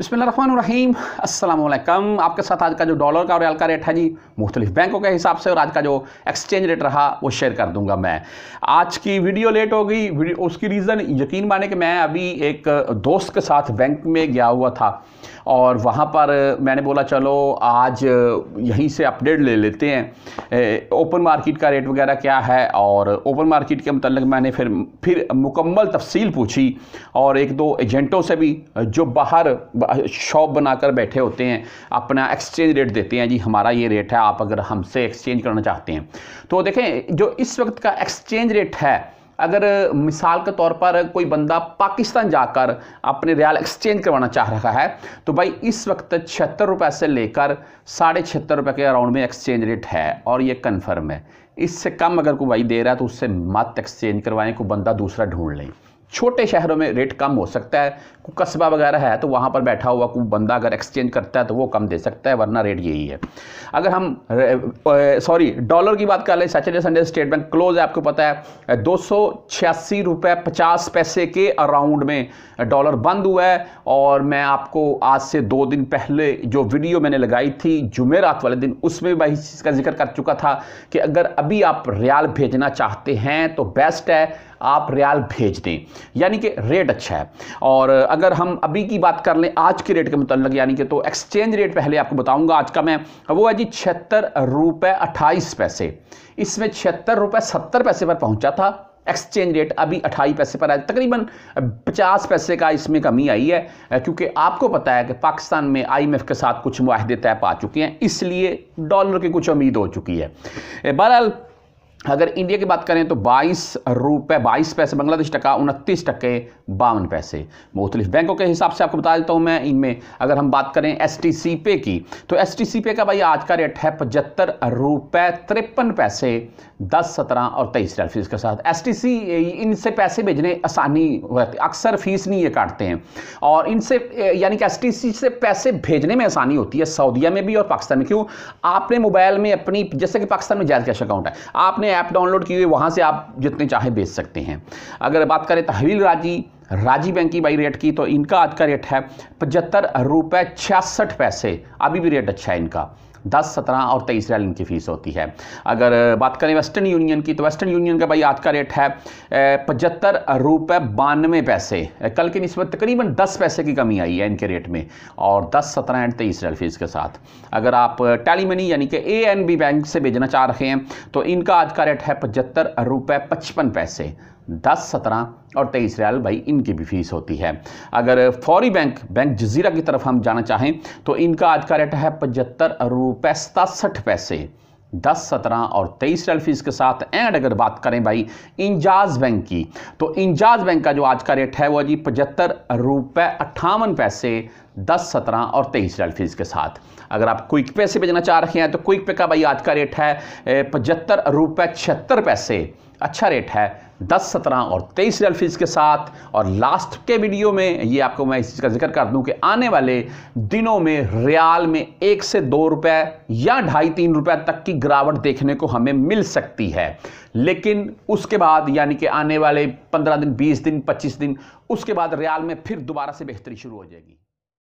बसमीम अल्लाम आपके साथ आज का जो डॉलर का और रियाल का रेट है जी मुख्तलिफ बैंकों के हिसाब से और आज का जो एक्सचेंज रेट रहा वो शेयर कर दूंगा मैं आज की वीडियो लेट हो गई उसकी रीज़न यकीन माने कि मैं अभी एक दोस्त के साथ बैंक में गया हुआ था और वहाँ पर मैंने बोला चलो आज यहीं से अपडेट ले लेते हैं ओपन मार्केट का रेट वगैरह क्या है और ओपन मार्केट के मतलब मैंने फिर फिर मुकम्मल तफसील पूछी और एक दो एजेंटों से भी जो बाहर शॉप बनाकर बैठे होते हैं अपना एक्सचेंज रेट देते हैं जी हमारा ये रेट है आप अगर हमसे एक्सचेंज करना चाहते हैं तो देखें जो इस वक्त का एक्सचेंज रेट है अगर मिसाल के तौर पर कोई बंदा पाकिस्तान जाकर अपने रियाल एक्सचेंज करवाना चाह रहा है तो भाई इस वक्त छिहत्तर रुपये से लेकर साढ़े छिहत्तर रुपये के अराउंड में एक्सचेंज रेट है और ये कन्फर्म है इससे कम अगर कोई भाई दे रहा है तो उससे मत एक्सचेंज करवाएं को बंदा दूसरा ढूंढ लें छोटे शहरों में रेट कम हो सकता है कस्बा वगैरह है तो वहाँ पर बैठा हुआ कोई बंदा अगर एक्सचेंज करता है तो वो कम दे सकता है वरना रेट यही है अगर हम सॉरी डॉलर की बात कर लें Saturday Sunday State Bank close है आपको पता है दो सौ छियासी रुपये पचास पैसे के अराउंड में डॉलर बंद हुआ है और मैं आपको आज से दो दिन पहले जो वीडियो मैंने लगाई थी जुमेरात वाले दिन उसमें मैं इस चीज़ का जिक्र कर चुका था कि अगर अभी आप रियाल भेजना चाहते हैं तो बेस्ट है आप रियाल भेज दें यानी कि रेट अच्छा है और अगर हम अभी की बात कर लें आज के रेट के मतलब यानी कि तो एक्सचेंज रेट पहले आपको बताऊंगा आज का मैं वो है जी छिहत्तर रुपये अट्ठाईस पैसे इसमें छिहत्तर रुपये सत्तर पैसे पर पहुंचा था एक्सचेंज रेट अभी अट्ठाईस पैसे पर आया तकरीबन पचास पैसे का इसमें कमी आई है क्योंकि आपको पता है कि पाकिस्तान में आईएमएफ के साथ कुछ माहदे तय पा चुके हैं इसलिए डॉलर की कुछ उम्मीद हो चुकी है बहरहाल अगर इंडिया की बात करें तो बाईस रुपए बाईस पैसे बांग्लादेश टका उनतीस टके बावन पैसे मुख्तलिफ बैंकों के हिसाब से आपको बता देता हूँ मैं इनमें अगर हम बात करें एस टी सी पे की तो एस टी सी पे का भाई आज का रेट है पचहत्तर रुपए तिरपन पैसे दस सत्रह और तेईस रियल फीस के साथ एस टी सी इनसे पैसे भेजने आसानी होती अक्सर फीस नहीं ये काटते हैं और इनसे यानी कि एस टी सी से पैसे भेजने में आसानी होती है सऊदीया में भी और पाकिस्तान में क्यों आपने मोबाइल में अपनी जैसे कि पाकिस्तान में जायज कैश अकाउंट है आपने ऐप डाउनलोड की हुई वहाँ से आप जितने चाहे बेच सकते हैं अगर बात करें तहवील राजी राजी बैंक की बाई रेट की तो इनका आज का रेट है पचहत्तर रुपये छियासठ पैसे अभी भी रेट अच्छा है इनका दस सत्रह और तेईस रियाल इनकी फ़ीस होती है अगर बात करें वेस्टर्न यूनियन की तो वेस्टर्न यूनियन का भाई आज का रेट है पचहत्तर रुपये बानवे पैसे कल की नस्बत तकरीबन दस पैसे की कमी आई है इनके रेट में और दस सत्रह एंड तेईस रियाल फ़ीस के साथ अगर आप टैली मनी यानी कि ए एन बी बैंक से भेजना चाह रहे हैं तो इनका आज का रेट है पचहत्तर रुपये पचपन पैसे दस सत्रह और तेईस रियाल भाई इनकी भी फीस होती है अगर फौरी बैंक बैंक जजीरा की तरफ हम जाना चाहें तो इनका आज का रेट है पचहत्तर रुपये सतासठ पैसे दस सत्रह और तेईस रियाल फीस के साथ एंड अगर बात करें भाई इंजाज बैंक की तो इंजाज बैंक का जो आज का रेट है वो जी पचहत्तर रुपये अट्ठावन पैसे दस सत्रह और तेईस रियाल फीस के साथ अगर आप क्विक पे से भेजना चाह रहे हैं तो क्विक पे का भाई आज का रेट है पचहत्तर रुपये छिहत्तर पैसे अच्छा रेट है दस सत्रह और तेईस रियल फीस के साथ और लास्ट के वीडियो में ये आपको मैं इस चीज़ का जिक्र कर दूं कि आने वाले दिनों में रियाल में एक से दो रुपए या ढाई तीन रुपए तक की गिरावट देखने को हमें मिल सकती है लेकिन उसके बाद यानी कि आने वाले पंद्रह दिन बीस दिन पच्चीस दिन उसके बाद रियाल में फिर दोबारा से बेहतरी शुरू हो जाएगी